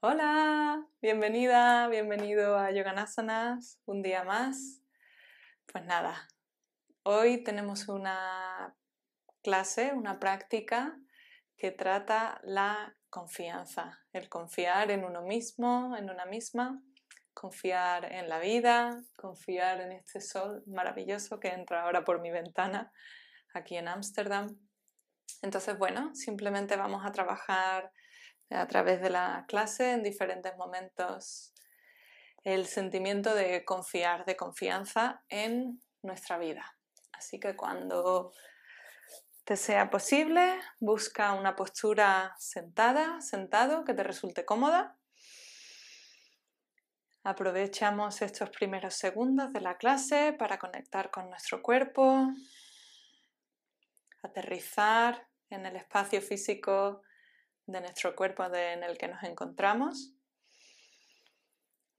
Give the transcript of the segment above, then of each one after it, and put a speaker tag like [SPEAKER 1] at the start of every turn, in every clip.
[SPEAKER 1] Hola, bienvenida, bienvenido a Yoganasanas, un día más. Pues nada, hoy tenemos una clase, una práctica que trata la confianza, el confiar en uno mismo, en una misma, confiar en la vida, confiar en este sol maravilloso que entra ahora por mi ventana aquí en Ámsterdam. Entonces, bueno, simplemente vamos a trabajar a través de la clase en diferentes momentos el sentimiento de confiar, de confianza en nuestra vida. Así que cuando te sea posible, busca una postura sentada, sentado, que te resulte cómoda. Aprovechamos estos primeros segundos de la clase para conectar con nuestro cuerpo, aterrizar en el espacio físico de nuestro cuerpo en el que nos encontramos.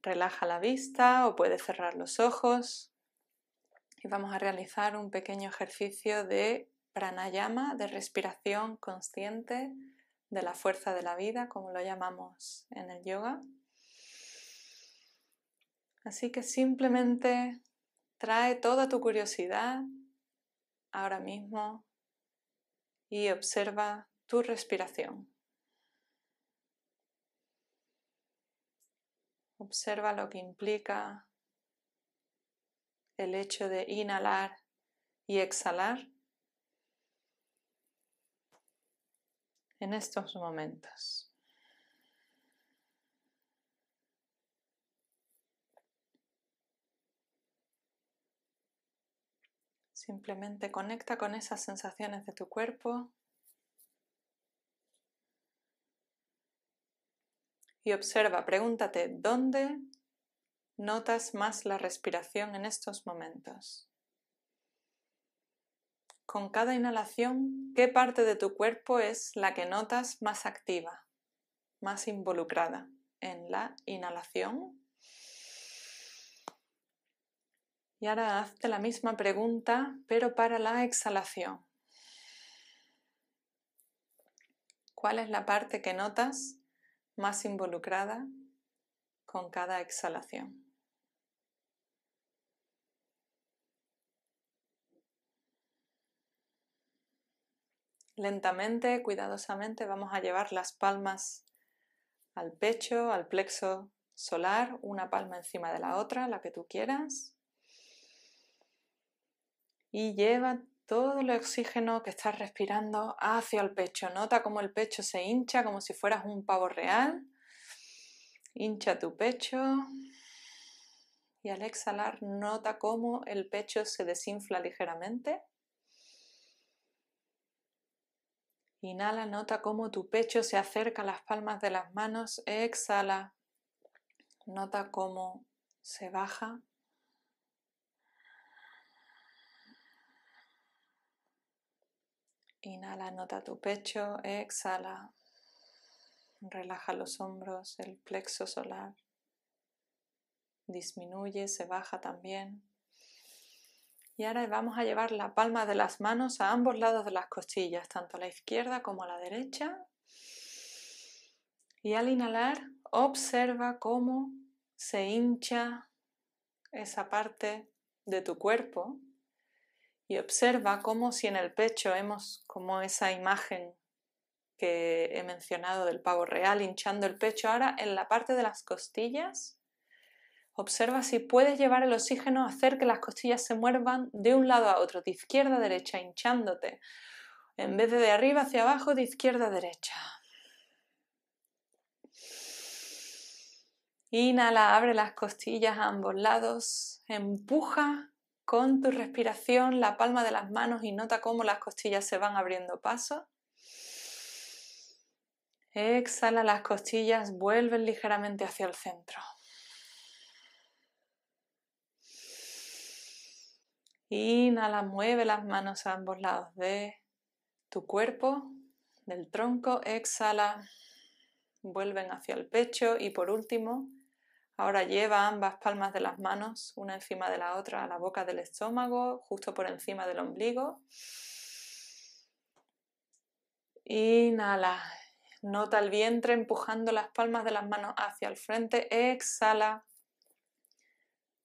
[SPEAKER 1] Relaja la vista o puede cerrar los ojos. Y vamos a realizar un pequeño ejercicio de pranayama, de respiración consciente, de la fuerza de la vida, como lo llamamos en el yoga. Así que simplemente trae toda tu curiosidad ahora mismo y observa tu respiración. Observa lo que implica el hecho de inhalar y exhalar en estos momentos. Simplemente conecta con esas sensaciones de tu cuerpo y observa, pregúntate, ¿dónde notas más la respiración en estos momentos? Con cada inhalación, ¿qué parte de tu cuerpo es la que notas más activa, más involucrada en la inhalación? Y ahora hazte la misma pregunta, pero para la exhalación. ¿Cuál es la parte que notas más involucrada con cada exhalación. Lentamente, cuidadosamente vamos a llevar las palmas al pecho, al plexo solar, una palma encima de la otra, la que tú quieras. Y lleva todo el oxígeno que estás respirando hacia el pecho. Nota cómo el pecho se hincha como si fueras un pavo real. Hincha tu pecho. Y al exhalar, nota cómo el pecho se desinfla ligeramente. Inhala, nota cómo tu pecho se acerca a las palmas de las manos. Exhala, nota cómo se baja Inhala, nota tu pecho, exhala. Relaja los hombros, el plexo solar. Disminuye, se baja también. Y ahora vamos a llevar la palma de las manos a ambos lados de las costillas, tanto a la izquierda como a la derecha. Y al inhalar, observa cómo se hincha esa parte de tu cuerpo y observa cómo si en el pecho hemos como esa imagen que he mencionado del pavo real hinchando el pecho, ahora en la parte de las costillas, observa si puedes llevar el oxígeno a hacer que las costillas se muevan de un lado a otro, de izquierda a derecha, hinchándote, en vez de de arriba hacia abajo, de izquierda a derecha. Inhala, abre las costillas a ambos lados, empuja con tu respiración, la palma de las manos y nota cómo las costillas se van abriendo paso. Exhala las costillas, vuelven ligeramente hacia el centro. Inhala, mueve las manos a ambos lados de tu cuerpo, del tronco. Exhala, vuelven hacia el pecho y por último, Ahora lleva ambas palmas de las manos, una encima de la otra, a la boca del estómago, justo por encima del ombligo. Inhala. Nota el vientre empujando las palmas de las manos hacia el frente. Exhala.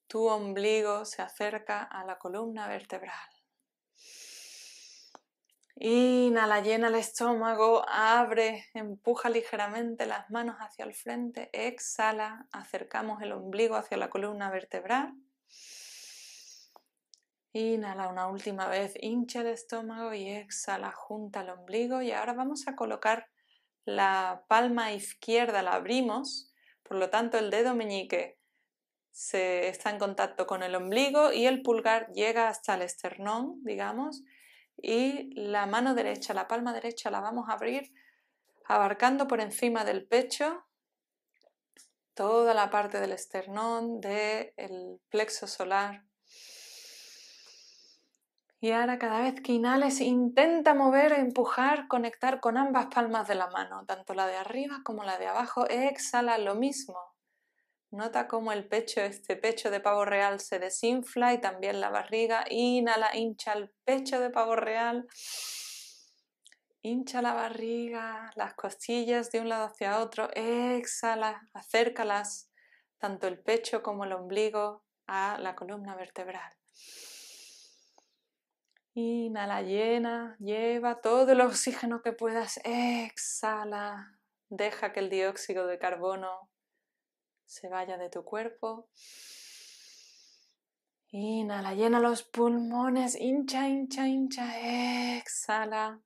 [SPEAKER 1] Tu ombligo se acerca a la columna vertebral. Inhala, llena el estómago, abre, empuja ligeramente las manos hacia el frente, exhala, acercamos el ombligo hacia la columna vertebral. Inhala una última vez, hincha el estómago y exhala, junta el ombligo. Y ahora vamos a colocar la palma izquierda, la abrimos, por lo tanto el dedo meñique se está en contacto con el ombligo y el pulgar llega hasta el esternón, digamos, y la mano derecha, la palma derecha la vamos a abrir abarcando por encima del pecho toda la parte del esternón, del plexo solar. Y ahora cada vez que inhales intenta mover, empujar, conectar con ambas palmas de la mano, tanto la de arriba como la de abajo. Exhala lo mismo. Nota cómo el pecho, este pecho de pavo real se desinfla y también la barriga. Inhala, hincha el pecho de pavo real. Hincha la barriga, las costillas de un lado hacia otro. Exhala, acércalas, tanto el pecho como el ombligo, a la columna vertebral. Inhala, llena, lleva todo el oxígeno que puedas. Exhala, deja que el dióxido de carbono se vaya de tu cuerpo. Inhala, llena los pulmones, hincha, hincha, hincha, exhala.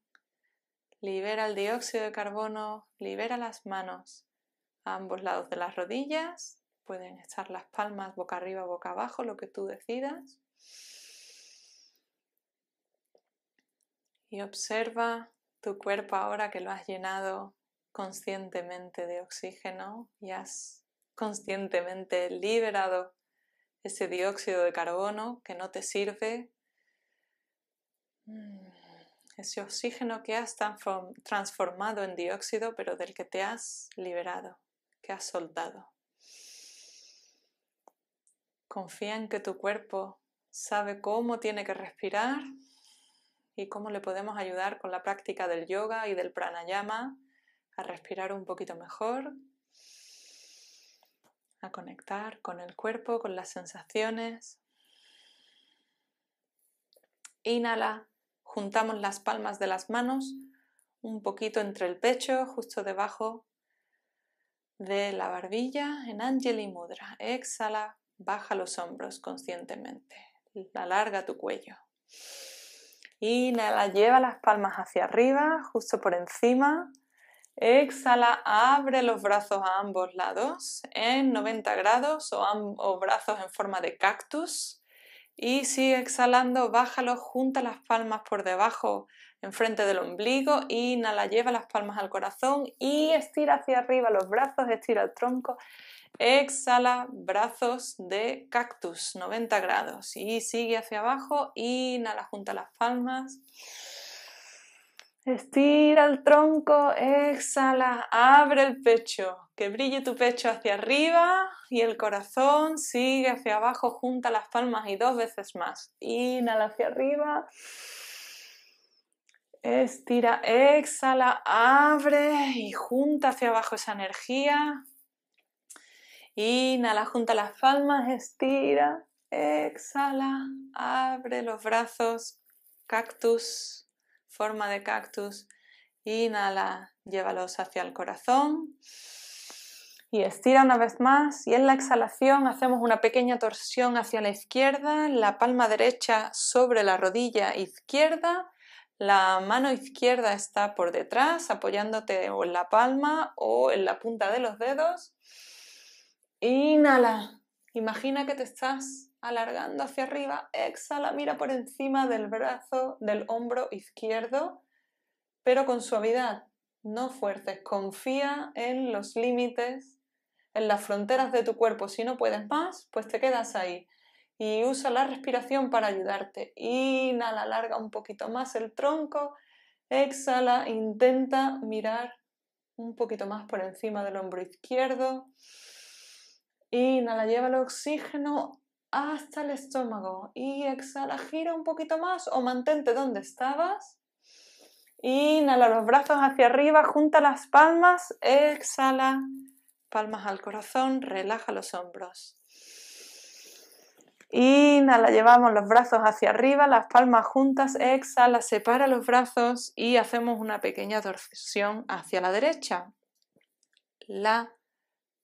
[SPEAKER 1] Libera el dióxido de carbono, libera las manos a ambos lados de las rodillas. Pueden estar las palmas boca arriba, boca abajo, lo que tú decidas. Y observa tu cuerpo ahora que lo has llenado conscientemente de oxígeno y has conscientemente liberado ese dióxido de carbono que no te sirve, mm, ese oxígeno que has transformado en dióxido, pero del que te has liberado, que has soltado. Confía en que tu cuerpo sabe cómo tiene que respirar y cómo le podemos ayudar con la práctica del yoga y del pranayama a respirar un poquito mejor, a conectar con el cuerpo, con las sensaciones. Inhala, juntamos las palmas de las manos un poquito entre el pecho, justo debajo de la barbilla, en y Mudra. Exhala, baja los hombros conscientemente, alarga tu cuello. Inhala, lleva las palmas hacia arriba, justo por encima Exhala, abre los brazos a ambos lados en 90 grados o, ambos brazos en forma de cactus. Y sigue exhalando, bájalo, junta las palmas por debajo, enfrente del ombligo. Inhala, lleva las palmas al corazón y estira hacia arriba los brazos, estira el tronco. Exhala, brazos de cactus, 90 grados. Y sigue hacia abajo, inhala, junta las palmas. Estira el tronco, exhala, abre el pecho, que brille tu pecho hacia arriba y el corazón sigue hacia abajo, junta las palmas y dos veces más. Inhala hacia arriba, estira, exhala, abre y junta hacia abajo esa energía. Inhala, junta las palmas, estira, exhala, abre los brazos, cactus forma de cactus. Inhala, llévalos hacia el corazón. Y estira una vez más. Y en la exhalación hacemos una pequeña torsión hacia la izquierda, la palma derecha sobre la rodilla izquierda. La mano izquierda está por detrás, apoyándote o en la palma o en la punta de los dedos. Inhala. Imagina que te estás alargando hacia arriba, exhala, mira por encima del brazo, del hombro izquierdo, pero con suavidad, no fuerces, confía en los límites, en las fronteras de tu cuerpo. Si no puedes más, pues te quedas ahí y usa la respiración para ayudarte. Inhala, alarga un poquito más el tronco, exhala, intenta mirar un poquito más por encima del hombro izquierdo. Inhala, lleva el oxígeno hasta el estómago y exhala, gira un poquito más o mantente donde estabas. Inhala los brazos hacia arriba, junta las palmas, exhala, palmas al corazón, relaja los hombros. Inhala, llevamos los brazos hacia arriba, las palmas juntas, exhala, separa los brazos y hacemos una pequeña torsión hacia la derecha. La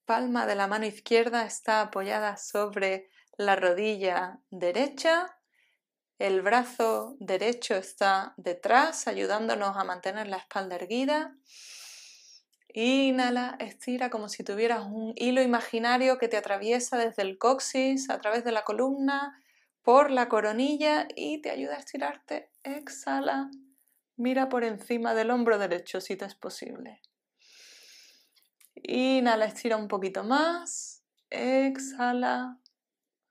[SPEAKER 1] palma de la mano izquierda está apoyada sobre la rodilla derecha, el brazo derecho está detrás, ayudándonos a mantener la espalda erguida. Inhala, estira como si tuvieras un hilo imaginario que te atraviesa desde el coxis a través de la columna por la coronilla y te ayuda a estirarte. Exhala, mira por encima del hombro derecho si te es posible. Inhala, estira un poquito más. Exhala,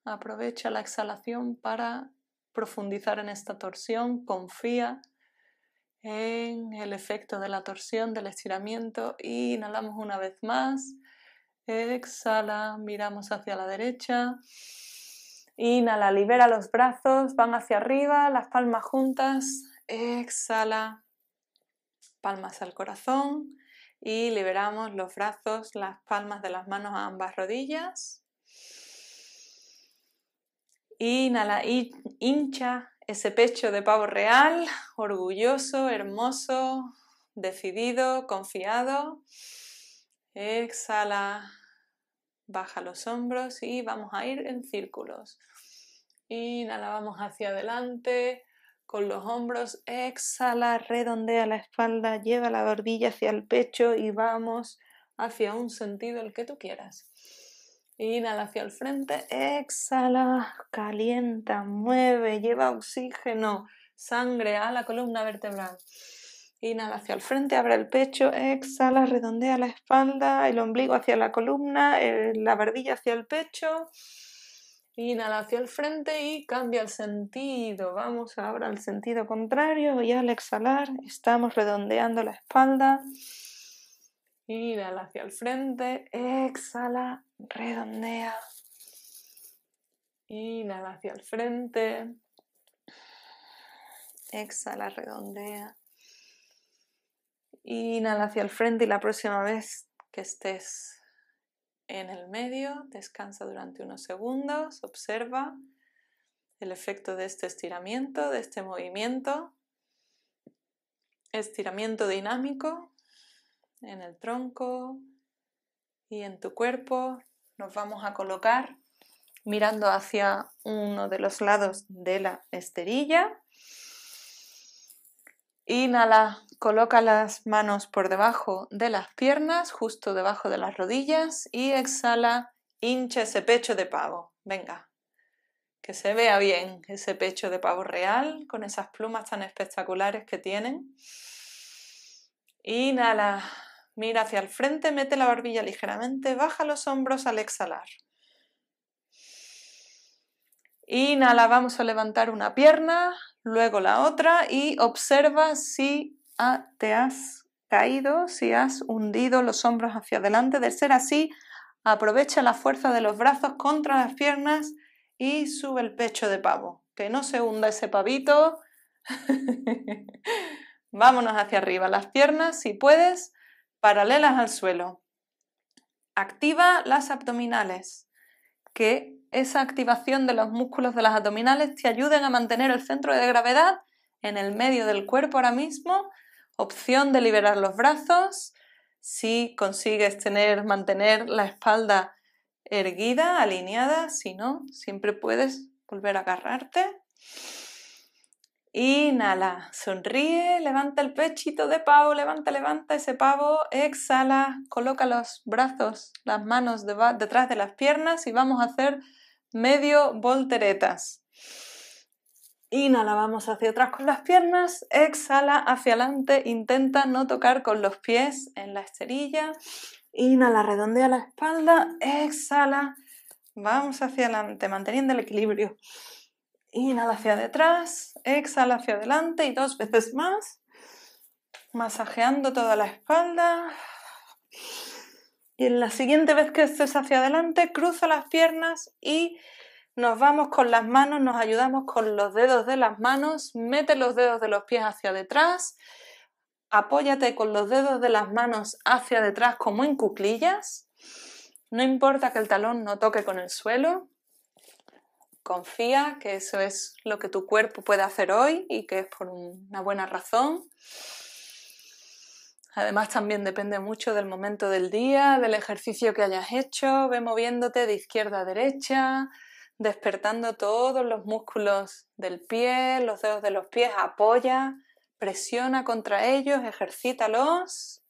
[SPEAKER 1] Aprovecha la exhalación para profundizar en esta torsión. Confía en el efecto de la torsión, del estiramiento. inhalamos una vez más. Exhala, miramos hacia la derecha. Inhala, libera los brazos, van hacia arriba, las palmas juntas. Exhala, palmas al corazón. Y liberamos los brazos, las palmas de las manos a ambas rodillas. Inhala, hincha ese pecho de pavo real, orgulloso, hermoso, decidido, confiado. Exhala, baja los hombros y vamos a ir en círculos. Inhala, vamos hacia adelante con los hombros. Exhala, redondea la espalda, lleva la barbilla hacia el pecho y vamos hacia un sentido, el que tú quieras. Inhala hacia el frente, exhala, calienta, mueve, lleva oxígeno, sangre a la columna vertebral. Inhala hacia el frente, abre el pecho, exhala, redondea la espalda, el ombligo hacia la columna, la barbilla hacia el pecho. Inhala hacia el frente y cambia el sentido. Vamos ahora al sentido contrario y al exhalar estamos redondeando la espalda. Inhala hacia el frente, exhala, redondea. Inhala hacia el frente, exhala, redondea. Inhala hacia el frente y la próxima vez que estés en el medio, descansa durante unos segundos, observa el efecto de este estiramiento, de este movimiento. Estiramiento dinámico en el tronco y en tu cuerpo. Nos vamos a colocar mirando hacia uno de los lados de la esterilla. Inhala, coloca las manos por debajo de las piernas, justo debajo de las rodillas y exhala, hincha ese pecho de pavo. Venga, que se vea bien ese pecho de pavo real con esas plumas tan espectaculares que tienen. Inhala, Mira hacia el frente, mete la barbilla ligeramente, baja los hombros al exhalar. Inhala, vamos a levantar una pierna, luego la otra y observa si te has caído, si has hundido los hombros hacia adelante. De ser así, aprovecha la fuerza de los brazos contra las piernas y sube el pecho de pavo. Que no se hunda ese pavito. Vámonos hacia arriba, las piernas si puedes paralelas al suelo. Activa las abdominales, que esa activación de los músculos de las abdominales te ayuden a mantener el centro de gravedad en el medio del cuerpo ahora mismo. Opción de liberar los brazos. Si consigues tener, mantener la espalda erguida, alineada, si no, siempre puedes volver a agarrarte. Inhala, sonríe, levanta el pechito de pavo, levanta, levanta ese pavo, exhala, coloca los brazos, las manos detrás de las piernas y vamos a hacer medio volteretas. Inhala, vamos hacia atrás con las piernas, exhala hacia adelante, intenta no tocar con los pies en la esterilla. Inhala, redondea la espalda, exhala, vamos hacia adelante, manteniendo el equilibrio. Inhala hacia detrás, exhala hacia adelante y dos veces más. Masajeando toda la espalda. Y en la siguiente vez que estés hacia adelante, cruza las piernas y nos vamos con las manos, nos ayudamos con los dedos de las manos, mete los dedos de los pies hacia detrás, apóyate con los dedos de las manos hacia detrás como en cuclillas, no importa que el talón no toque con el suelo, confía que eso es lo que tu cuerpo puede hacer hoy y que es por una buena razón. Además también depende mucho del momento del día, del ejercicio que hayas hecho, ve moviéndote de izquierda a derecha, despertando todos los músculos del pie, los dedos de los pies, apoya, presiona contra ellos, ejercítalos.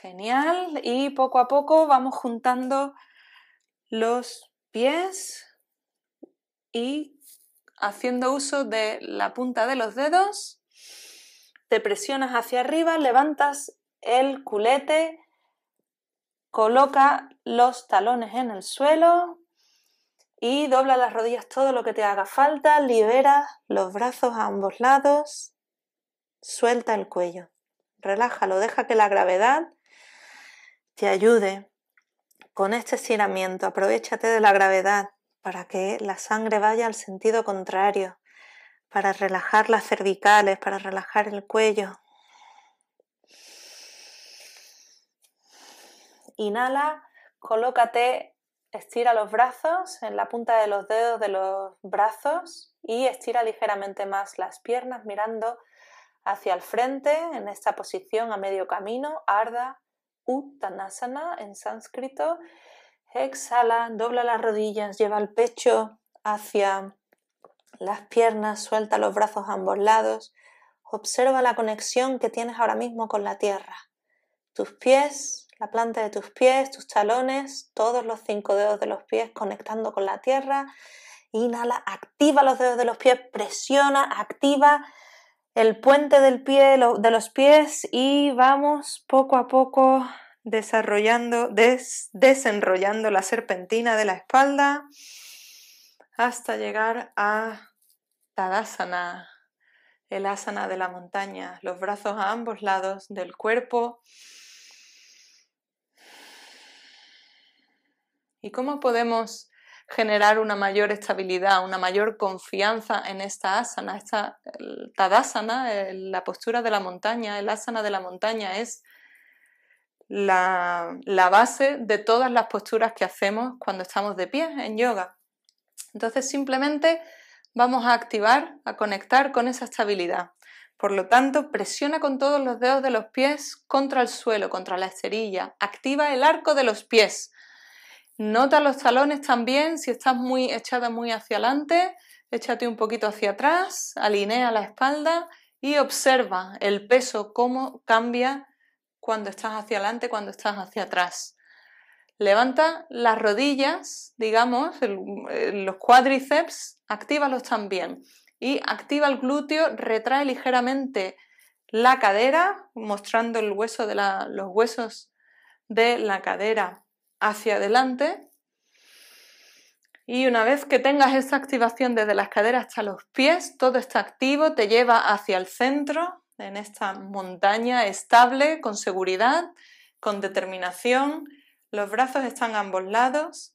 [SPEAKER 1] Genial. Y poco a poco vamos juntando los pies y haciendo uso de la punta de los dedos, te presionas hacia arriba, levantas el culete, coloca los talones en el suelo y dobla las rodillas todo lo que te haga falta, libera los brazos a ambos lados, suelta el cuello, relájalo, deja que la gravedad te ayude con este estiramiento, aprovechate de la gravedad para que la sangre vaya al sentido contrario, para relajar las cervicales, para relajar el cuello. Inhala, colócate, estira los brazos en la punta de los dedos de los brazos y estira ligeramente más las piernas mirando hacia el frente en esta posición a medio camino, arda Uttanasana en sánscrito. Exhala, dobla las rodillas, lleva el pecho hacia las piernas, suelta los brazos a ambos lados. Observa la conexión que tienes ahora mismo con la tierra. Tus pies, la planta de tus pies, tus talones, todos los cinco dedos de los pies conectando con la tierra. Inhala, activa los dedos de los pies, presiona, activa el puente del pie, de los pies y vamos poco a poco desarrollando, desenrollando la serpentina de la espalda hasta llegar a Tadasana, el asana de la montaña, los brazos a ambos lados del cuerpo. ¿Y cómo podemos generar una mayor estabilidad, una mayor confianza en esta asana. Esta, tadasana, la postura de la montaña, el asana de la montaña es la, la base de todas las posturas que hacemos cuando estamos de pie en yoga. Entonces simplemente vamos a activar, a conectar con esa estabilidad. Por lo tanto, presiona con todos los dedos de los pies contra el suelo, contra la esterilla. Activa el arco de los pies. Nota los talones también, si estás muy echada muy hacia adelante, échate un poquito hacia atrás, alinea la espalda y observa el peso, cómo cambia cuando estás hacia adelante, cuando estás hacia atrás. Levanta las rodillas, digamos, eh, los cuádriceps, actívalos también. Y activa el glúteo, retrae ligeramente la cadera, mostrando el hueso de los huesos de la cadera hacia adelante. Y una vez que tengas esa activación desde las caderas hasta los pies, todo está activo, te lleva hacia el centro, en esta montaña estable, con seguridad, con determinación. Los brazos están a ambos lados.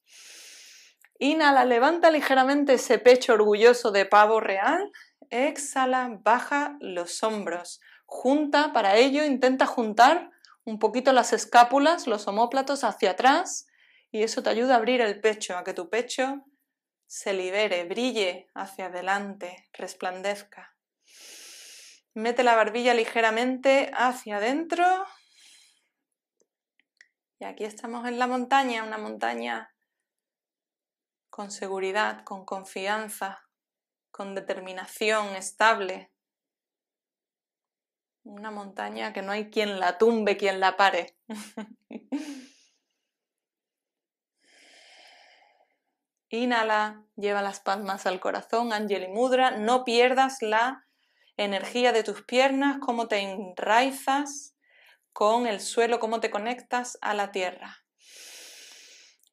[SPEAKER 1] Inhala, levanta ligeramente ese pecho orgulloso de pavo real. Exhala, baja los hombros. Junta, para ello intenta juntar un poquito las escápulas, los homóplatos hacia atrás y eso te ayuda a abrir el pecho, a que tu pecho se libere, brille hacia adelante, resplandezca. Mete la barbilla ligeramente hacia adentro. Y aquí estamos en la montaña, una montaña con seguridad, con confianza, con determinación estable, una montaña que no hay quien la tumbe, quien la pare. Inhala, lleva las palmas al corazón, y Mudra, no pierdas la energía de tus piernas, cómo te enraizas con el suelo, cómo te conectas a la tierra.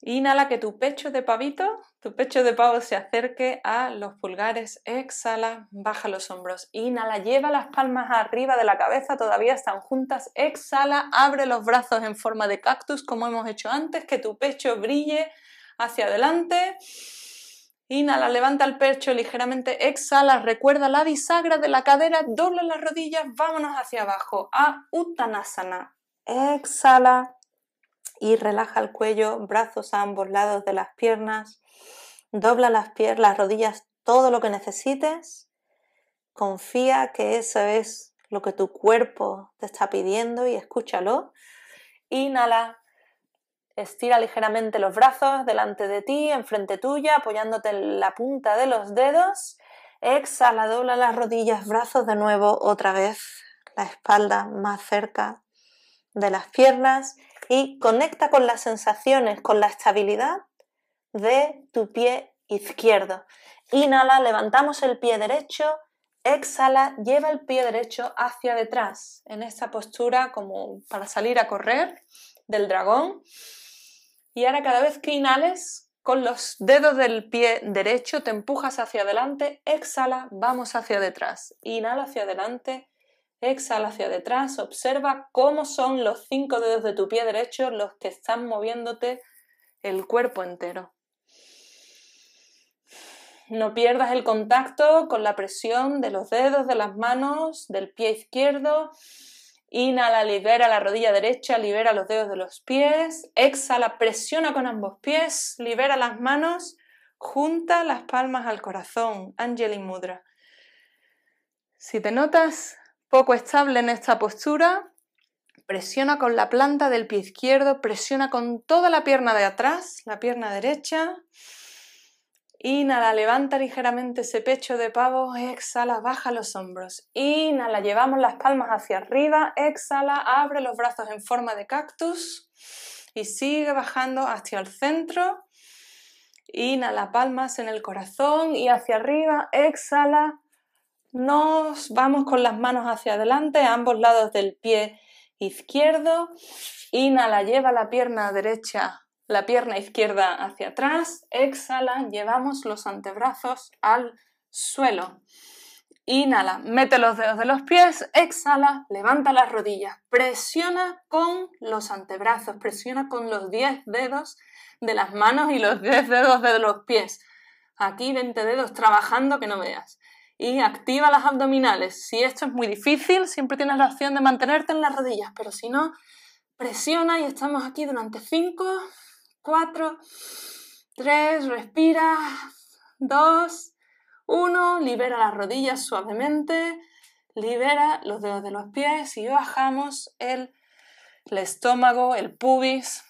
[SPEAKER 1] Inhala que tu pecho de pavito tu pecho de pavo se acerque a los pulgares, exhala, baja los hombros, inhala, lleva las palmas arriba de la cabeza, todavía están juntas, exhala, abre los brazos en forma de cactus como hemos hecho antes, que tu pecho brille hacia adelante. Inhala, levanta el pecho ligeramente, exhala, recuerda la bisagra de la cadera, dobla las rodillas, vámonos hacia abajo a Uttanasana. Exhala y relaja el cuello, brazos a ambos lados de las piernas. Dobla las piernas, las rodillas, todo lo que necesites. Confía que eso es lo que tu cuerpo te está pidiendo y escúchalo. Inhala. Estira ligeramente los brazos delante de ti, enfrente tuya, apoyándote en la punta de los dedos. Exhala, dobla las rodillas, brazos de nuevo, otra vez la espalda más cerca de las piernas y conecta con las sensaciones, con la estabilidad de tu pie izquierdo. Inhala, levantamos el pie derecho, exhala, lleva el pie derecho hacia detrás, en esta postura como para salir a correr del dragón. Y ahora cada vez que inhales, con los dedos del pie derecho te empujas hacia adelante, exhala, vamos hacia detrás. Inhala hacia adelante, exhala hacia detrás, observa cómo son los cinco dedos de tu pie derecho los que están moviéndote el cuerpo entero. No pierdas el contacto con la presión de los dedos, de las manos, del pie izquierdo. Inhala, libera la rodilla derecha, libera los dedos de los pies. Exhala, presiona con ambos pies, libera las manos, junta las palmas al corazón. Angelin Mudra. Si te notas poco estable en esta postura, presiona con la planta del pie izquierdo, presiona con toda la pierna de atrás, la pierna derecha. Inhala, levanta ligeramente ese pecho de pavo, exhala, baja los hombros. Inhala, llevamos las palmas hacia arriba, exhala, abre los brazos en forma de cactus y sigue bajando hacia el centro. Inhala, palmas en el corazón y hacia arriba, exhala. Nos vamos con las manos hacia adelante, a ambos lados del pie izquierdo. Inhala, lleva la pierna derecha la pierna izquierda hacia atrás, exhala, llevamos los antebrazos al suelo. Inhala, mete los dedos de los pies, exhala, levanta las rodillas, presiona con los antebrazos, presiona con los 10 dedos de las manos y los 10 dedos de los pies. Aquí 20 dedos trabajando que no veas. Y activa las abdominales. Si esto es muy difícil, siempre tienes la opción de mantenerte en las rodillas, pero si no, presiona y estamos aquí durante 5, 4, 3, respira, 2, 1, libera las rodillas suavemente, libera los dedos de los pies y bajamos el, estómago, el pubis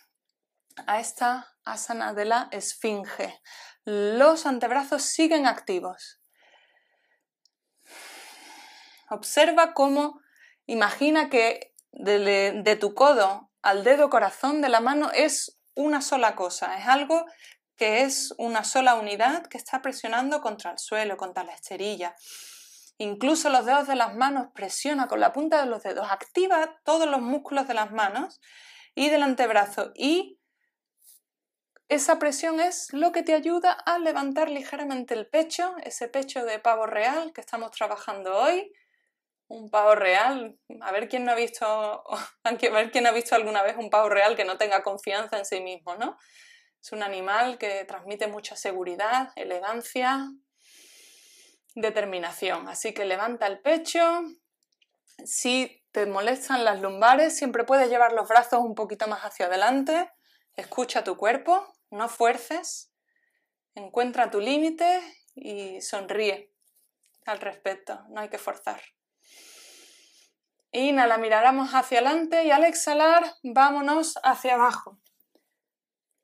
[SPEAKER 1] a esta asana de la esfinge. Los antebrazos siguen activos. Observa cómo imagina que de, tu codo al dedo corazón de la mano es una sola cosa, es algo que es una sola unidad que está presionando contra el suelo, contra la esterilla. Incluso los dedos de las manos presiona con la punta de los dedos, activa todos los músculos de las manos y del antebrazo y esa presión es lo que te ayuda a levantar ligeramente el pecho, ese pecho de pavo real que estamos trabajando hoy, un pavo real. A ver quién no ha visto, a ver quién ha visto alguna vez un pavo real que no tenga confianza en sí mismo, ¿no? Es un animal que transmite mucha seguridad, elegancia, determinación. Así que levanta el pecho. Si te molestan las lumbares, siempre puedes llevar los brazos un poquito más hacia adelante. Escucha tu cuerpo, no fuerces. Encuentra tu límite y sonríe al respecto. No hay que forzar. Inhala, miraramos hacia adelante y al exhalar vámonos hacia abajo.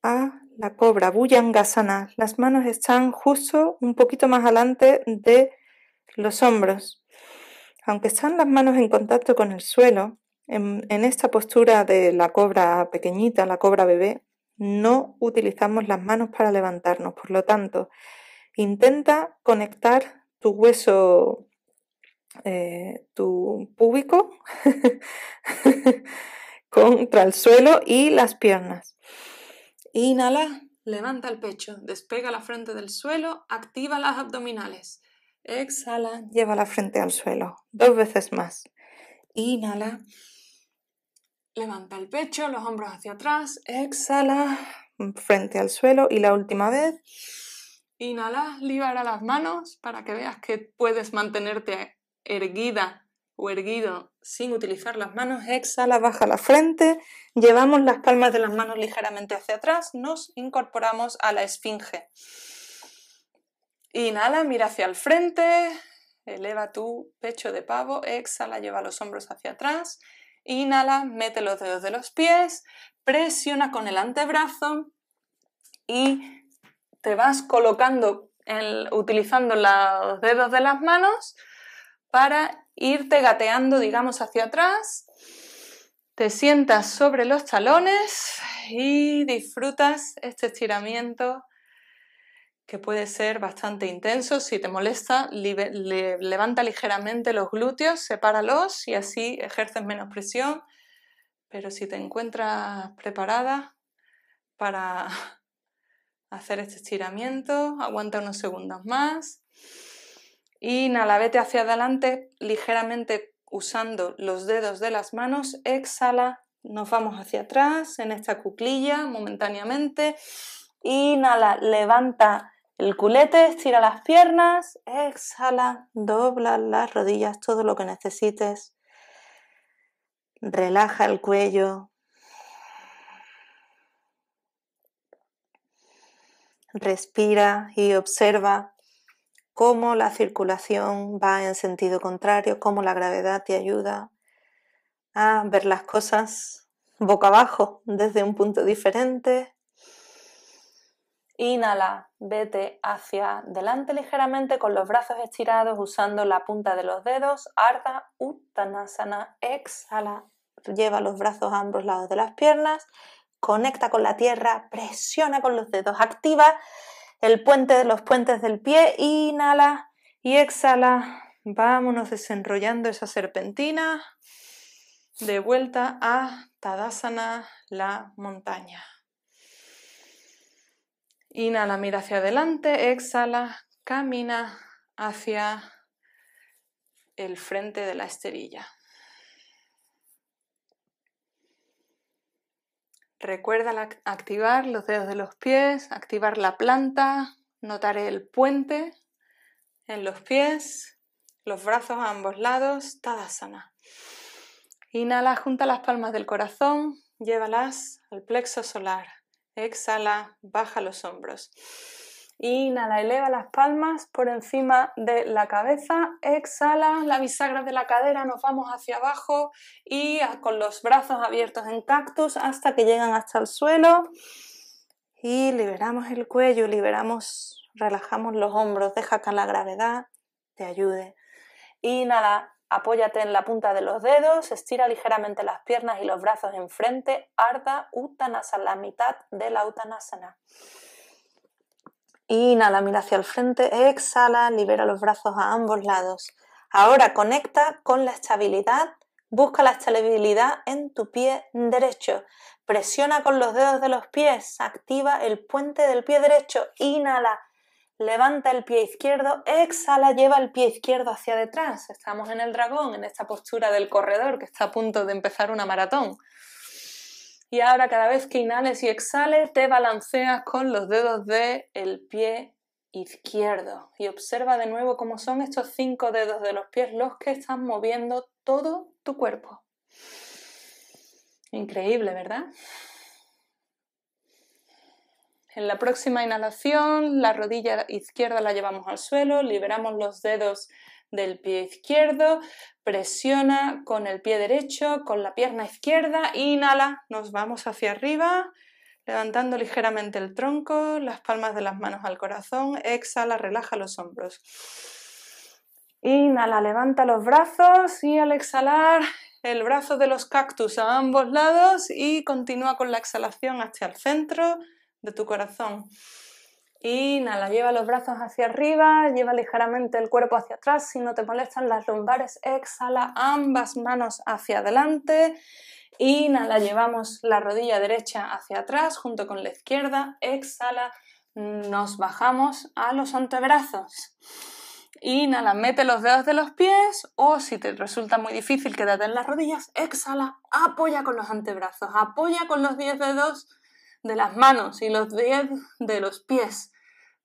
[SPEAKER 1] A la cobra, Bhujangasana. Las manos están justo un poquito más adelante de los hombros. Aunque están las manos en contacto con el suelo, en esta postura de la cobra pequeñita, la cobra bebé, no utilizamos las manos para levantarnos. Por lo tanto, intenta conectar tu hueso eh, tu púbico contra el suelo y las piernas. Inhala, levanta el pecho, despega la frente del suelo, activa las abdominales. Exhala, lleva la frente al suelo. Dos veces más. Inhala. Levanta el pecho, los hombros hacia atrás. Exhala, frente al suelo. Y la última vez. Inhala, libera las manos para que veas que puedes mantenerte erguida o erguido sin utilizar las manos, exhala, baja la frente, llevamos las palmas de las manos ligeramente hacia atrás, nos incorporamos a la esfinge. Inhala, mira hacia el frente, eleva tu pecho de pavo, exhala, lleva los hombros hacia atrás, inhala, mete los dedos de los pies, presiona con el antebrazo y te vas colocando, utilizando los dedos de las manos para irte gateando, digamos, hacia atrás. Te sientas sobre los talones y disfrutas este estiramiento que puede ser bastante intenso. Si te molesta, levanta ligeramente los glúteos, sepáralos y así ejerces menos presión. Pero si te encuentras preparada para hacer este estiramiento, aguanta unos segundos más. Inhala, vete hacia adelante ligeramente usando los dedos de las manos. Exhala, nos vamos hacia atrás en esta cuclilla momentáneamente. Inhala, levanta el culete, estira las piernas. Exhala, dobla las rodillas, todo lo que necesites. Relaja el cuello. Respira y observa cómo la circulación va en sentido contrario, cómo la gravedad te ayuda a ver las cosas boca abajo desde un punto diferente. Inhala, vete hacia delante ligeramente con los brazos estirados usando la punta de los dedos. Arda Uttanasana. Exhala, lleva los brazos a ambos lados de las piernas. Conecta con la tierra, presiona con los dedos, activa el puente de los puentes del pie, inhala y exhala. Vámonos desenrollando esa serpentina. De vuelta a Tadasana, la montaña. Inhala, mira hacia adelante, exhala, camina hacia el frente de la esterilla. Recuerda activar los dedos de los pies, activar la planta, notar el puente en los pies, los brazos a ambos lados, Tadasana. Inhala, junta las palmas del corazón, llévalas al plexo solar. Exhala, baja los hombros. Inhala, eleva las palmas por encima de la cabeza. Exhala, la bisagra de la cadera, nos vamos hacia abajo y con los brazos abiertos en cactus hasta que llegan hasta el suelo. Y liberamos el cuello, liberamos, relajamos los hombros, deja que la gravedad te ayude. Inhala, apóyate en la punta de los dedos, estira ligeramente las piernas y los brazos enfrente. Arda utanasana, la mitad de la Uttanasana. Inhala, mira hacia el frente, exhala, libera los brazos a ambos lados. Ahora conecta con la estabilidad, busca la estabilidad en tu pie derecho. Presiona con los dedos de los pies, activa el puente del pie derecho, inhala, levanta el pie izquierdo, exhala, lleva el pie izquierdo hacia detrás. Estamos en el dragón, en esta postura del corredor que está a punto de empezar una maratón. Y ahora cada vez que inhales y exhales, te balanceas con los dedos del el pie izquierdo. Y observa de nuevo cómo son estos cinco dedos de los pies los que están moviendo todo tu cuerpo. Increíble, ¿verdad? En la próxima inhalación, la rodilla izquierda la llevamos al suelo, liberamos los dedos del pie izquierdo, presiona con el pie derecho, con la pierna izquierda, inhala, nos vamos hacia arriba, levantando ligeramente el tronco, las palmas de las manos al corazón, exhala, relaja los hombros. Inhala, levanta los brazos y al exhalar el brazo de los cactus a ambos lados y continúa con la exhalación hacia el centro de tu corazón. Inhala, lleva los brazos hacia arriba, lleva ligeramente el cuerpo hacia atrás, si no te molestan las lumbares, exhala ambas manos hacia adelante. Inhala, llevamos la rodilla derecha hacia atrás junto con la izquierda, exhala, nos bajamos a los antebrazos. Inhala, mete los dedos de los pies o si te resulta muy difícil quédate en las rodillas, exhala, apoya con los antebrazos, apoya con los 10 dedos de las manos y los 10 de los pies.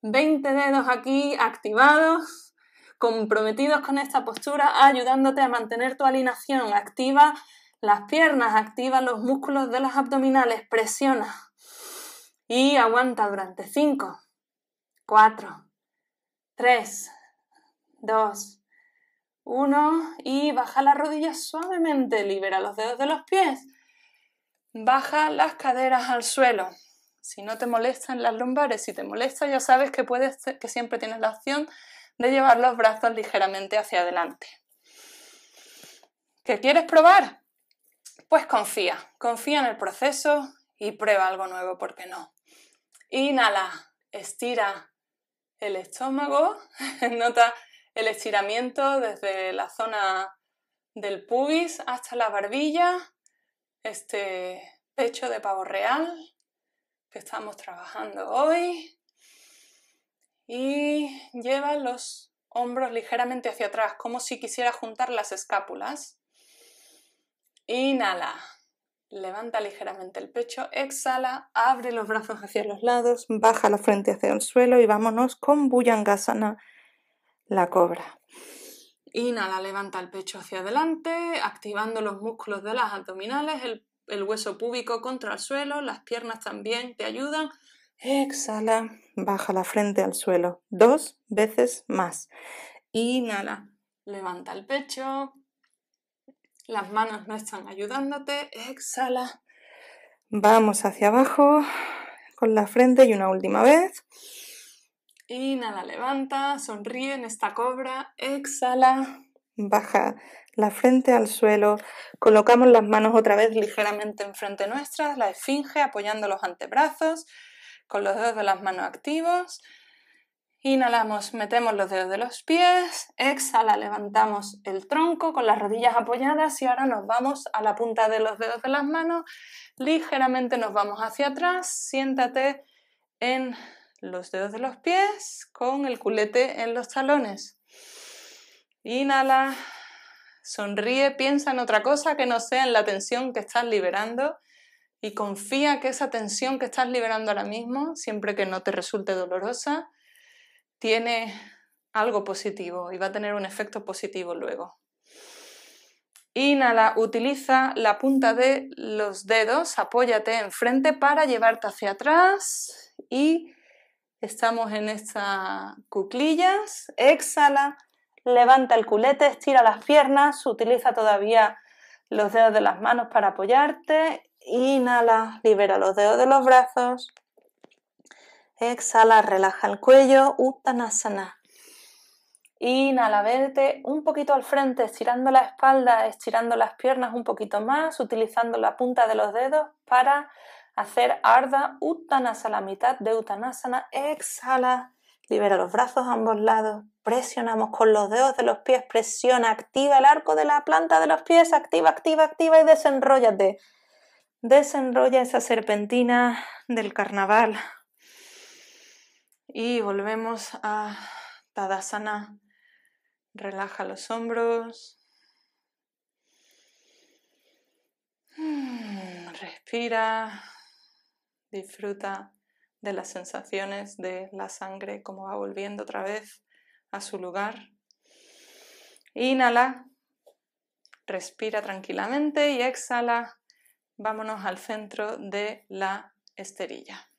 [SPEAKER 1] 20 dedos aquí activados, comprometidos con esta postura, ayudándote a mantener tu alineación. Activa las piernas, activa los músculos de las abdominales, presiona y aguanta durante 5, 4, 3, 2, 1 y baja las rodillas suavemente, libera los dedos de los pies Baja las caderas al suelo. Si no te molestan las lumbares, si te molesta, ya sabes que puedes que siempre tienes la opción de llevar los brazos ligeramente hacia adelante. ¿Qué quieres probar? Pues confía, confía en el proceso y prueba algo nuevo, ¿por qué no? Inhala, estira el estómago, nota el estiramiento desde la zona del pubis hasta la barbilla este pecho de pavo real que estamos trabajando hoy. Y lleva los hombros ligeramente hacia atrás, como si quisiera juntar las escápulas. Inhala, levanta ligeramente el pecho, exhala, abre los brazos hacia los lados, baja la frente hacia el suelo y vámonos con Bhujangasana, la cobra. Inhala, levanta el pecho hacia adelante, activando los músculos de las abdominales, el, hueso púbico contra el suelo, las piernas también te ayudan. Exhala, baja la frente al suelo, dos veces más. Inhala, levanta el pecho, las manos no están ayudándote, exhala. Vamos hacia abajo con la frente y una última vez. Inhala, levanta, sonríe en esta cobra, exhala, baja la frente al suelo, colocamos las manos otra vez ligeramente en frente nuestras, la esfinge apoyando los antebrazos, con los dedos de las manos activos. Inhalamos, metemos los dedos de los pies, exhala, levantamos el tronco con las rodillas apoyadas y ahora nos vamos a la punta de los dedos de las manos, ligeramente nos vamos hacia atrás, siéntate en los dedos de los pies con el culete en los talones. Inhala, sonríe, piensa en otra cosa que no sea en la tensión que estás liberando y confía que esa tensión que estás liberando ahora mismo, siempre que no te resulte dolorosa, tiene algo positivo y va a tener un efecto positivo luego. Inhala, utiliza la punta de los dedos, apóyate enfrente para llevarte hacia atrás y Estamos en estas cuclillas, exhala, levanta el culete, estira las piernas, utiliza todavía los dedos de las manos para apoyarte, inhala, libera los dedos de los brazos, exhala, relaja el cuello, uttanasana. Inhala, verte un poquito al frente, estirando la espalda, estirando las piernas un poquito más, utilizando la punta de los dedos para Hacer arda Uttanasana, mitad de Uttanasana. Exhala. Libera los brazos a ambos lados. Presionamos con los dedos de los pies. Presiona. Activa el arco de la planta de los pies. Activa, activa, activa y desenrollate. Desenrolla esa serpentina del carnaval. Y volvemos a Tadasana. Relaja los hombros. Mm, respira. Disfruta de las sensaciones de la sangre, como va volviendo otra vez a su lugar. Inhala, respira tranquilamente y exhala. Vámonos al centro de la esterilla.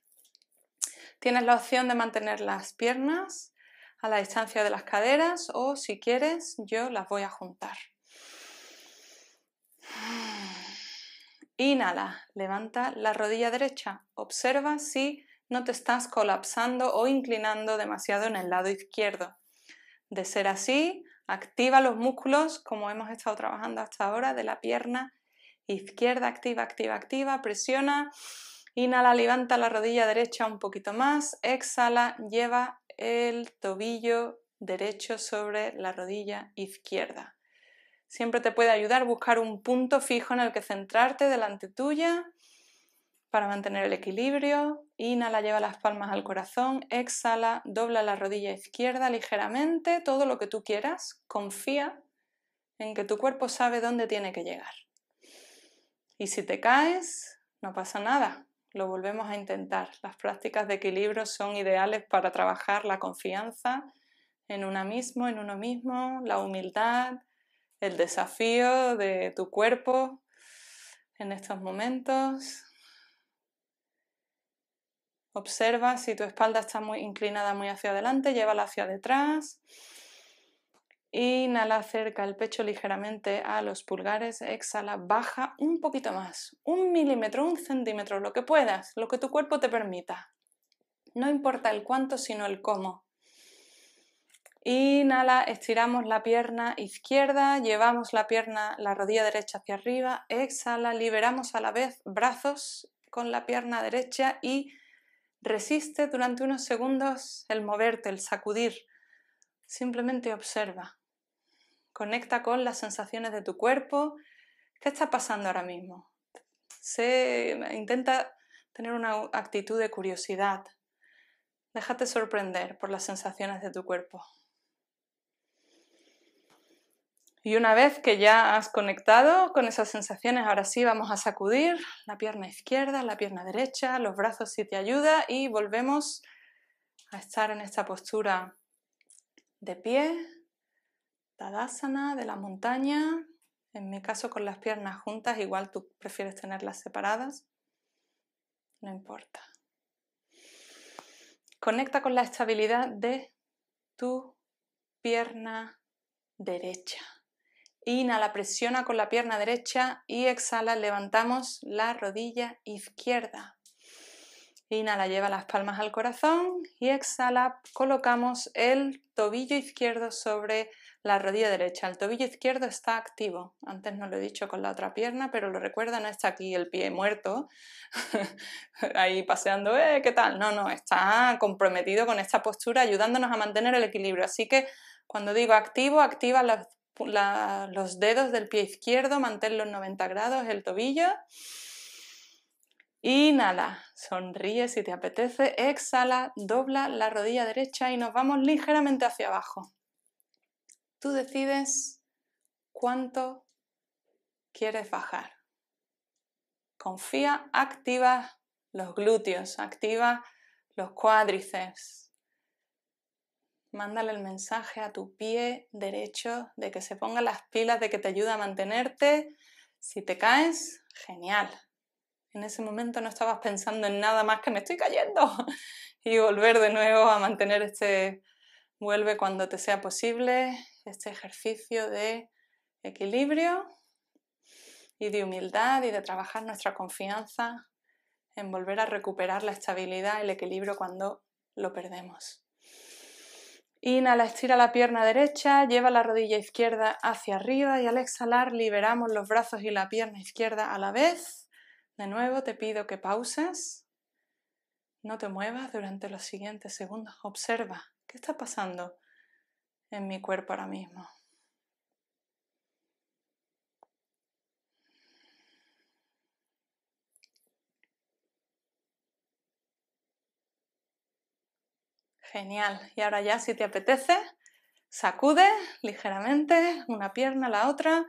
[SPEAKER 1] Tienes la opción de mantener las piernas a la distancia de las caderas o si quieres yo las voy a juntar. Inhala, levanta la rodilla derecha. Observa si no te estás colapsando o inclinando demasiado en el lado izquierdo. De ser así, activa los músculos como hemos estado trabajando hasta ahora de la pierna izquierda. Activa, activa, activa. Presiona. Inhala, levanta la rodilla derecha un poquito más. Exhala, lleva el tobillo derecho sobre la rodilla izquierda. Siempre te puede ayudar buscar un punto fijo en el que centrarte delante tuya para mantener el equilibrio. Inhala, lleva las palmas al corazón. Exhala, dobla la rodilla izquierda ligeramente, todo lo que tú quieras. Confía en que tu cuerpo sabe dónde tiene que llegar. Y si te caes, no pasa nada. Lo volvemos a intentar. Las prácticas de equilibrio son ideales para trabajar la confianza en una mismo, en uno mismo, la humildad, el desafío de tu cuerpo en estos momentos. Observa si tu espalda está muy inclinada muy hacia adelante, llévala hacia detrás. Inhala, acerca el pecho ligeramente a los pulgares, exhala, baja un poquito más, un milímetro, un centímetro, lo que puedas, lo que tu cuerpo te permita. No importa el cuánto, sino el cómo. Inhala, estiramos la pierna izquierda, llevamos la pierna, la rodilla derecha hacia arriba, exhala, liberamos a la vez brazos con la pierna derecha y resiste durante unos segundos el moverte, el sacudir. Simplemente observa. Conecta con las sensaciones de tu cuerpo. ¿Qué está pasando ahora mismo? Se, intenta tener una actitud de curiosidad. Déjate sorprender por las sensaciones de tu cuerpo. Y una vez que ya has conectado con esas sensaciones, ahora sí vamos a sacudir la pierna izquierda, la pierna derecha, los brazos si te ayuda y volvemos a estar en esta postura de pie, Tadasana de la montaña, en mi caso con las piernas juntas, igual tú prefieres tenerlas separadas, no importa. Conecta con la estabilidad de tu pierna derecha. Inhala, presiona con la pierna derecha y exhala, levantamos la rodilla izquierda. Inhala, lleva las palmas al corazón y exhala, colocamos el tobillo izquierdo sobre la rodilla derecha. El tobillo izquierdo está activo. Antes no lo he dicho con la otra pierna, pero lo recuerda, no está aquí el pie muerto, ahí paseando, eh, ¿Qué tal? No, no, está comprometido con esta postura, ayudándonos a mantener el equilibrio. Así que cuando digo activo, activa la los dedos del pie izquierdo, mantén los 90 grados, el tobillo. Inhala, sonríe si te apetece, exhala, dobla la rodilla derecha y nos vamos ligeramente hacia abajo. Tú decides cuánto quieres bajar. Confía, activa los glúteos, activa los cuádriceps, mándale el mensaje a tu pie derecho de que se ponga las pilas, de que te ayuda a mantenerte. Si te caes, genial. En ese momento no estabas pensando en nada más que me estoy cayendo y volver de nuevo a mantener este vuelve cuando te sea posible, este ejercicio de equilibrio y de humildad y de trabajar nuestra confianza en volver a recuperar la estabilidad, el equilibrio cuando lo perdemos. Inhala, estira la pierna derecha, lleva la rodilla izquierda hacia arriba y al exhalar liberamos los brazos y la pierna izquierda a la vez. De nuevo te pido que pauses. No te muevas durante los siguientes segundos. Observa qué está pasando en mi cuerpo ahora mismo. Genial. Y ahora ya, si te apetece, sacude ligeramente una pierna, la otra.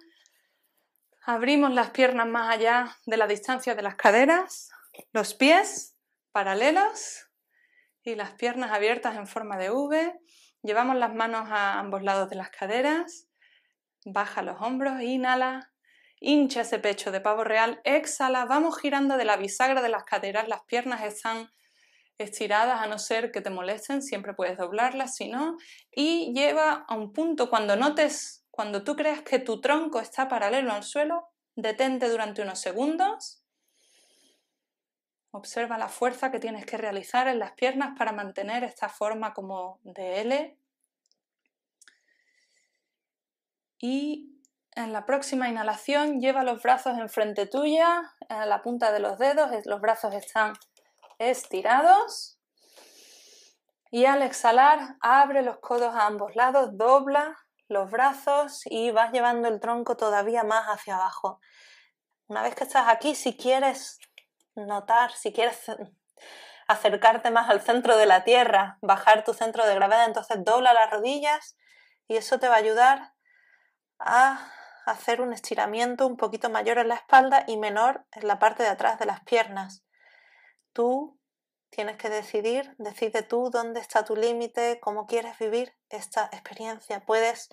[SPEAKER 1] Abrimos las piernas más allá de la distancia de las caderas, los pies paralelos y las piernas abiertas en forma de V. Llevamos las manos a ambos lados de las caderas, baja los hombros, inhala, hincha ese pecho de pavo real, exhala, vamos girando de la bisagra de las caderas, las piernas están estiradas, a no ser que te molesten, siempre puedes doblarlas, si no, y lleva a un punto, cuando notes, cuando tú creas que tu tronco está paralelo al suelo, detente durante unos segundos, observa la fuerza que tienes que realizar en las piernas para mantener esta forma como de L, y en la próxima inhalación lleva los brazos enfrente tuya, a la punta de los dedos, los brazos están estirados. Y al exhalar, abre los codos a ambos lados, dobla los brazos y vas llevando el tronco todavía más hacia abajo. Una vez que estás aquí, si quieres notar, si quieres acercarte más al centro de la tierra, bajar tu centro de gravedad, entonces dobla las rodillas y eso te va a ayudar a hacer un estiramiento un poquito mayor en la espalda y menor en la parte de atrás de las piernas. Tú tienes que decidir, decide tú dónde está tu límite, cómo quieres vivir esta experiencia. Puedes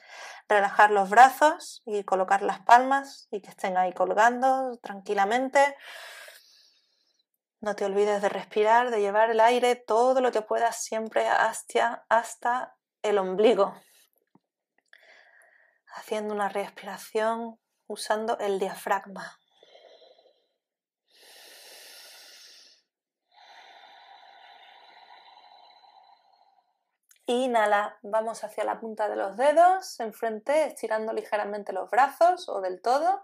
[SPEAKER 1] relajar los brazos y colocar las palmas y que estén ahí colgando tranquilamente. No te olvides de respirar, de llevar el aire todo lo que puedas siempre hasta, hasta el ombligo. Haciendo una respiración usando el diafragma. Inhala, vamos hacia la punta de los dedos, enfrente, estirando ligeramente los brazos o del todo.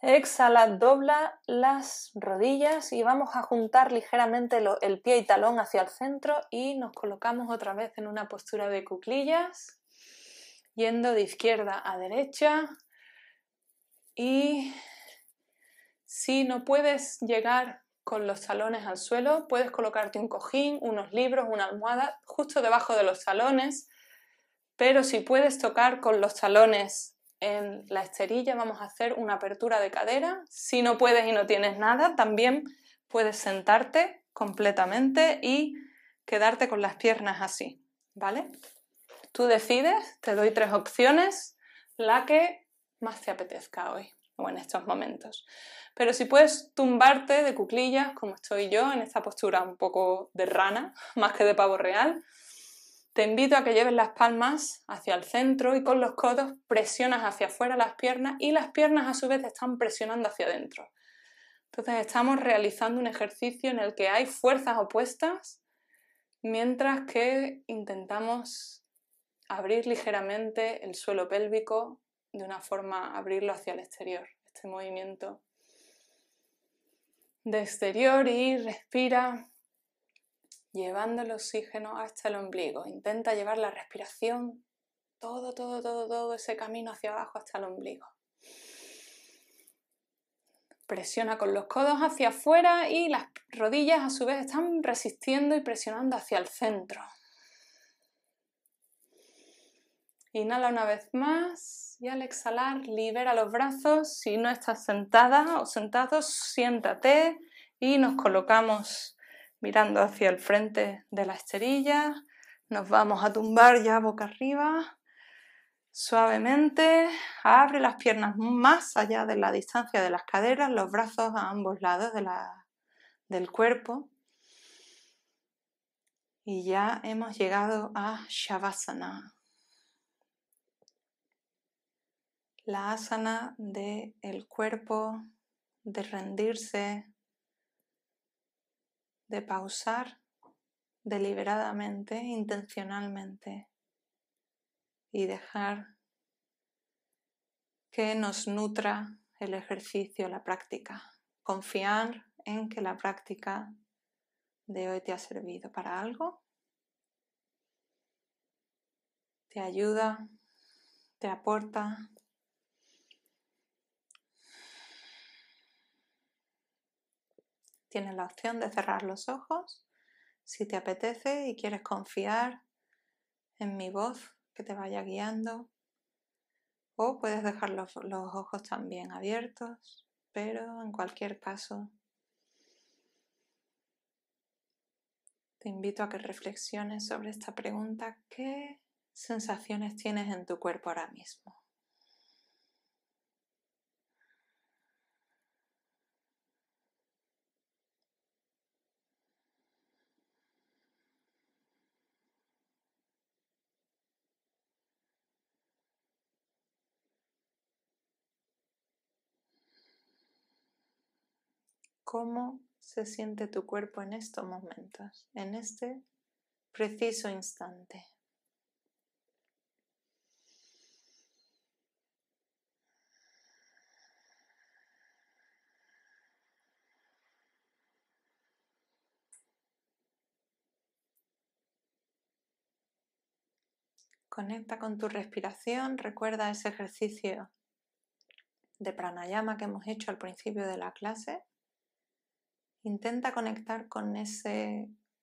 [SPEAKER 1] Exhala, dobla las rodillas y vamos a juntar ligeramente el pie y talón hacia el centro y nos colocamos otra vez en una postura de cuclillas, yendo de izquierda a derecha. Y si no puedes llegar con los salones al suelo, puedes colocarte un cojín, unos libros, una almohada justo debajo de los salones. pero si puedes tocar con los talones en la esterilla, vamos a hacer una apertura de cadera. Si no puedes y no tienes nada, también puedes sentarte completamente y quedarte con las piernas así, ¿vale? Tú decides, te doy tres opciones, la que más te apetezca hoy o en estos momentos. Pero si puedes tumbarte de cuclillas, como estoy yo, en esta postura un poco de rana, más que de pavo real, te invito a que lleves las palmas hacia el centro y con los codos presionas hacia afuera las piernas y las piernas a su vez están presionando hacia adentro. Entonces estamos realizando un ejercicio en el que hay fuerzas opuestas mientras que intentamos abrir ligeramente el suelo pélvico, de una forma abrirlo hacia el exterior, este movimiento de exterior y respira llevando el oxígeno hasta el ombligo. Intenta llevar la respiración todo, todo, todo, todo ese camino hacia abajo hasta el ombligo. Presiona con los codos hacia afuera y las rodillas a su vez están resistiendo y presionando hacia el centro. Inhala una vez más y al exhalar libera los brazos. Si no estás sentada o sentado, siéntate y nos colocamos mirando hacia el frente de la esterilla. Nos vamos a tumbar ya boca arriba. Suavemente abre las piernas más allá de la distancia de las caderas, los brazos a ambos lados del cuerpo. Y ya hemos llegado a Shavasana. la asana del el cuerpo, de rendirse, de pausar deliberadamente, intencionalmente y dejar que nos nutra el ejercicio, la práctica. Confiar en que la práctica de hoy te ha servido para algo, te ayuda, te aporta, Tienes la opción de cerrar los ojos si te apetece y quieres confiar en mi voz que te vaya guiando. O puedes dejar los, ojos también abiertos, pero en cualquier caso te invito a que reflexiones sobre esta pregunta. ¿Qué sensaciones tienes en tu cuerpo ahora mismo? cómo se siente tu cuerpo en estos momentos, en este preciso instante. Conecta con tu respiración, recuerda ese ejercicio de pranayama que hemos hecho al principio de la clase Intenta conectar con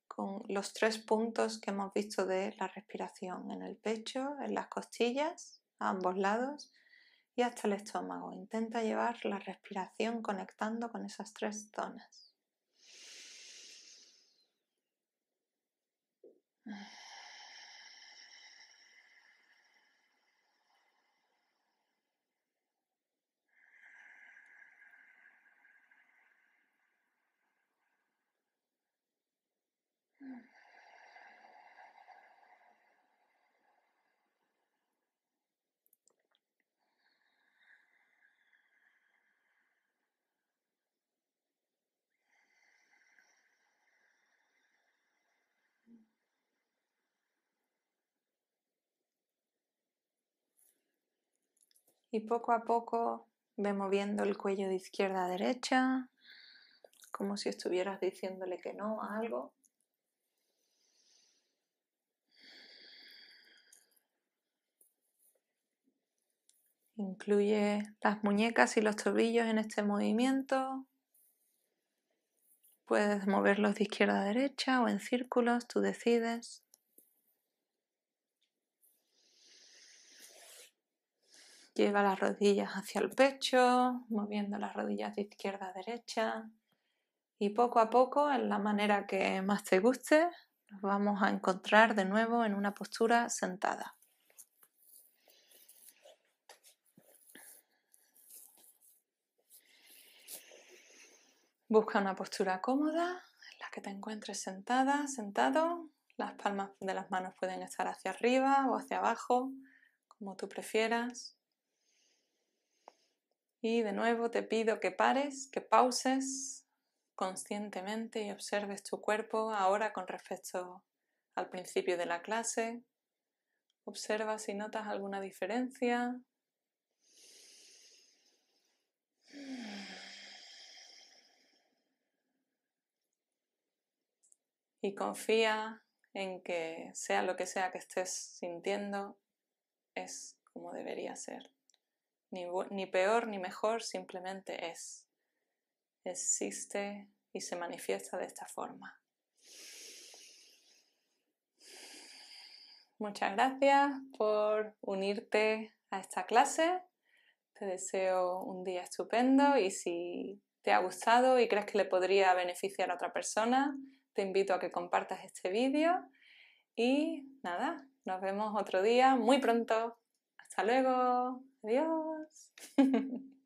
[SPEAKER 1] con los tres puntos que hemos visto de la respiración, en el pecho, en las costillas, a ambos lados y hasta el estómago. Intenta llevar la respiración conectando con esas tres zonas. y poco a poco ve moviendo el cuello de izquierda a derecha, como si estuvieras diciéndole que no a algo. Incluye las muñecas y los tobillos en este movimiento. Puedes moverlos de izquierda a derecha o en círculos, tú decides. Lleva las rodillas hacia el pecho, moviendo las rodillas de izquierda a derecha. Y poco a poco, en la manera que más te guste, nos vamos a encontrar de nuevo en una postura sentada. Busca una postura cómoda en la que te encuentres sentada, sentado. Las palmas de las manos pueden estar hacia arriba o hacia abajo, como tú prefieras. Y de nuevo te pido que pares, que pauses conscientemente y observes tu cuerpo ahora con respecto al principio de la clase. Observa si notas alguna diferencia. Y confía en que sea lo que sea que estés sintiendo, es como debería ser ni, peor ni mejor, simplemente es. Existe y se manifiesta de esta forma. Muchas gracias por unirte a esta clase. Te deseo un día estupendo y si te ha gustado y crees que le podría beneficiar a otra persona, te invito a que compartas este vídeo. Y nada, nos vemos otro día muy pronto. Hasta luego. Adiós.